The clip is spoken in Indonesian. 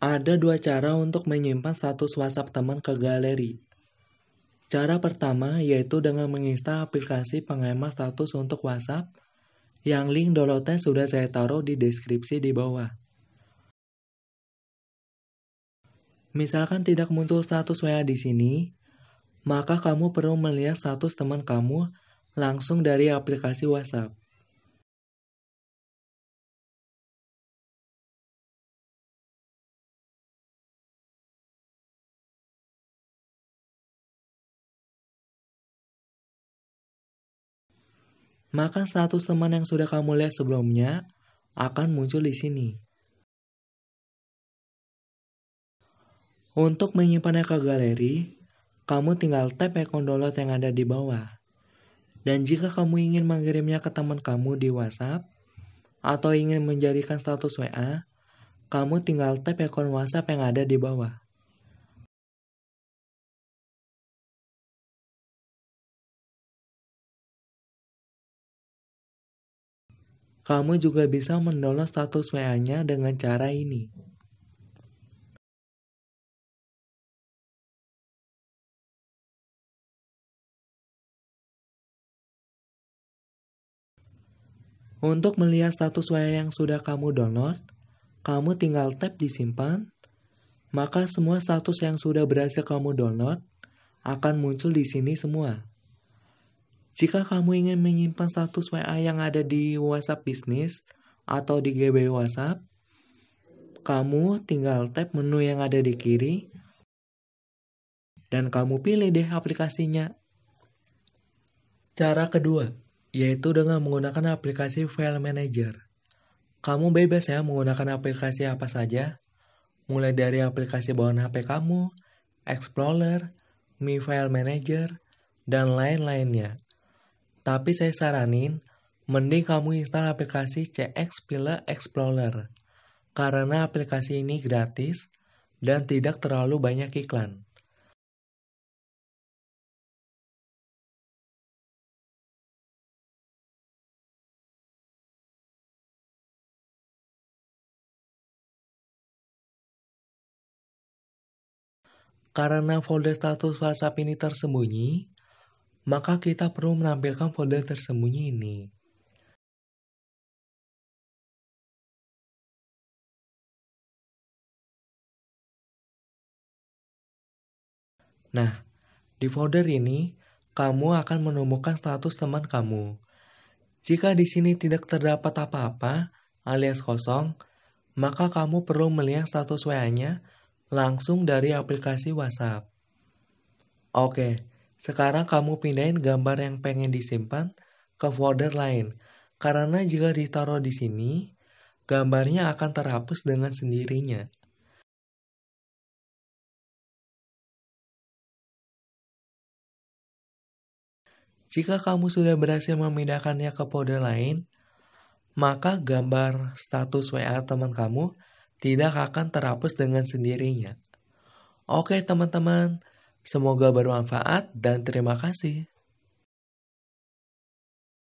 Ada dua cara untuk menyimpan status WhatsApp teman ke galeri. Cara pertama yaitu dengan menginstal aplikasi penghemat status untuk WhatsApp yang link downloadnya sudah saya taruh di deskripsi di bawah. Misalkan tidak muncul status WA di sini, maka kamu perlu melihat status teman kamu langsung dari aplikasi WhatsApp. maka status teman yang sudah kamu lihat sebelumnya akan muncul di sini. Untuk menyimpannya ke galeri, kamu tinggal tap icon download yang ada di bawah. Dan jika kamu ingin mengirimnya ke teman kamu di WhatsApp, atau ingin menjadikan status WA, kamu tinggal tap icon WhatsApp yang ada di bawah. Kamu juga bisa mendownload status WA-nya dengan cara ini. Untuk melihat status WA yang sudah kamu download, kamu tinggal tap di simpan, maka semua status yang sudah berhasil kamu download akan muncul di sini semua. Jika kamu ingin menyimpan status WA yang ada di WhatsApp bisnis atau di GB WhatsApp, kamu tinggal tap menu yang ada di kiri dan kamu pilih deh aplikasinya. Cara kedua, yaitu dengan menggunakan aplikasi File Manager. Kamu bebas ya menggunakan aplikasi apa saja, mulai dari aplikasi bawaan HP kamu, Explorer, Mi File Manager, dan lain-lainnya. Tapi saya saranin, mending kamu install aplikasi CX Pillar Explorer. Karena aplikasi ini gratis dan tidak terlalu banyak iklan. Karena folder status WhatsApp ini tersembunyi, maka kita perlu menampilkan folder tersembunyi ini. Nah, di folder ini, kamu akan menemukan status teman kamu. Jika di sini tidak terdapat apa-apa alias kosong, maka kamu perlu melihat status WA-nya langsung dari aplikasi WhatsApp. Oke, sekarang kamu pindahin gambar yang pengen disimpan ke folder lain. Karena jika ditaruh di sini, gambarnya akan terhapus dengan sendirinya. Jika kamu sudah berhasil memindahkannya ke folder lain, maka gambar status WA teman kamu tidak akan terhapus dengan sendirinya. Oke teman-teman, Semoga bermanfaat dan terima kasih.